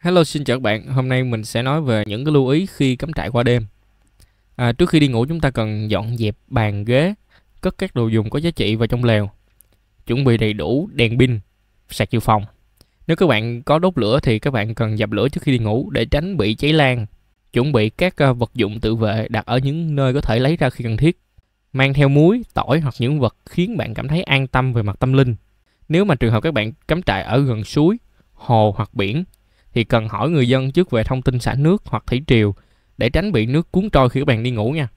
Hello xin chào các bạn, hôm nay mình sẽ nói về những cái lưu ý khi cắm trại qua đêm à, Trước khi đi ngủ chúng ta cần dọn dẹp bàn ghế, cất các đồ dùng có giá trị vào trong lều Chuẩn bị đầy đủ đèn pin, sạc dự phòng Nếu các bạn có đốt lửa thì các bạn cần dập lửa trước khi đi ngủ để tránh bị cháy lan Chuẩn bị các à, vật dụng tự vệ đặt ở những nơi có thể lấy ra khi cần thiết Mang theo muối, tỏi hoặc những vật khiến bạn cảm thấy an tâm về mặt tâm linh Nếu mà trường hợp các bạn cắm trại ở gần suối, hồ hoặc biển thì cần hỏi người dân trước về thông tin xả nước hoặc thủy triều để tránh bị nước cuốn trôi khi các bạn đi ngủ nha.